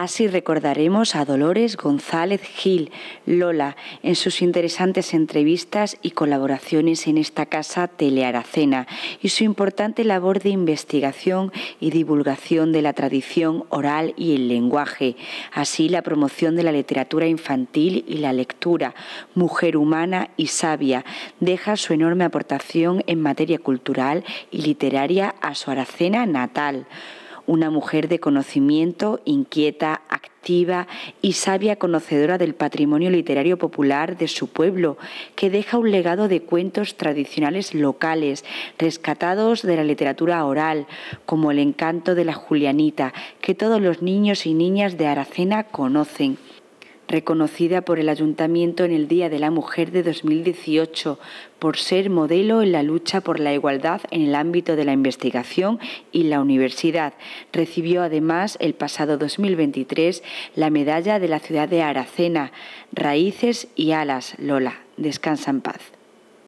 Así recordaremos a Dolores González Gil, Lola, en sus interesantes entrevistas y colaboraciones en esta casa telearacena y su importante labor de investigación y divulgación de la tradición oral y el lenguaje, así la promoción de la literatura infantil y la lectura, mujer humana y sabia, deja su enorme aportación en materia cultural y literaria a su aracena natal una mujer de conocimiento, inquieta, activa y sabia conocedora del patrimonio literario popular de su pueblo, que deja un legado de cuentos tradicionales locales, rescatados de la literatura oral, como El encanto de la Julianita, que todos los niños y niñas de Aracena conocen reconocida por el Ayuntamiento en el Día de la Mujer de 2018 por ser modelo en la lucha por la igualdad en el ámbito de la investigación y la universidad. Recibió además el pasado 2023 la medalla de la ciudad de Aracena, Raíces y Alas, Lola. Descansa en paz.